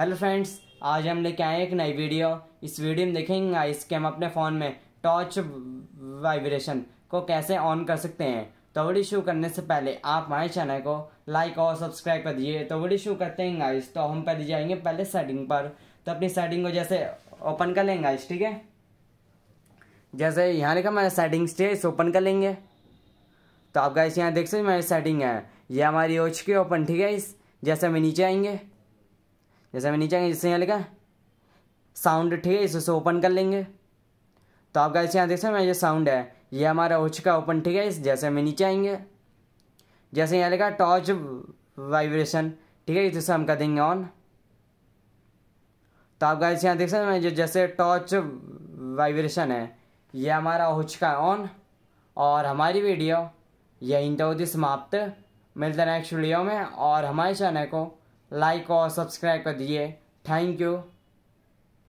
hello friends आज हम लेके आए एक नई वीडियो इस वीडियो में देखेंगे गाइस कि हम अपने फ़ोन में टॉर्च वाइब्रेशन को कैसे ऑन कर सकते हैं तो वीडियो शुरू करने से पहले आप हमारे चैनल को लाइक और सब्सक्राइब कर दीजिए तो वीडियो शुरू करते हैं गाइस तो हम पहले जाएंगे पहले सेटिंग पर तो अपनी सेटिंग को जैसे ओपन कर लेंगे गाइस ठीक है जैसे यहाँ लिखा मैंने सेटिंग स्टेज ओपन कर लेंगे तो आप गाइस यहाँ देख सकते मेरी सेटिंग है ये हमारी ओच के ओपन ठीक है इस जैसे हमें नीचे आएंगे जैसे हमें नीचे आएंगे जिससे यहाँ लिखा साउंड ठीक है इसे ओपन कर लेंगे तो आप गाइस यहाँ देख सकते हैं ये साउंड है ये हमारा हो चुका ओपन ठीक है इस जैसे हमें नीचे आएंगे जैसे यहाँ लिखा टॉर्च वाइब्रेशन ठीक है इसे हम कर देंगे ऑन तो आप गाइस यहाँ देख सकते हैं जो जैसे टॉर्च वाइब्रेशन है ये हमारा हो चुका ऑन और हमारी वीडियो यहीं तो होती समाप्त मिलते नेक्स्ट वीडियो में और हमारे चैनल को लाइक और सब्सक्राइब कर दीजिए थैंक यू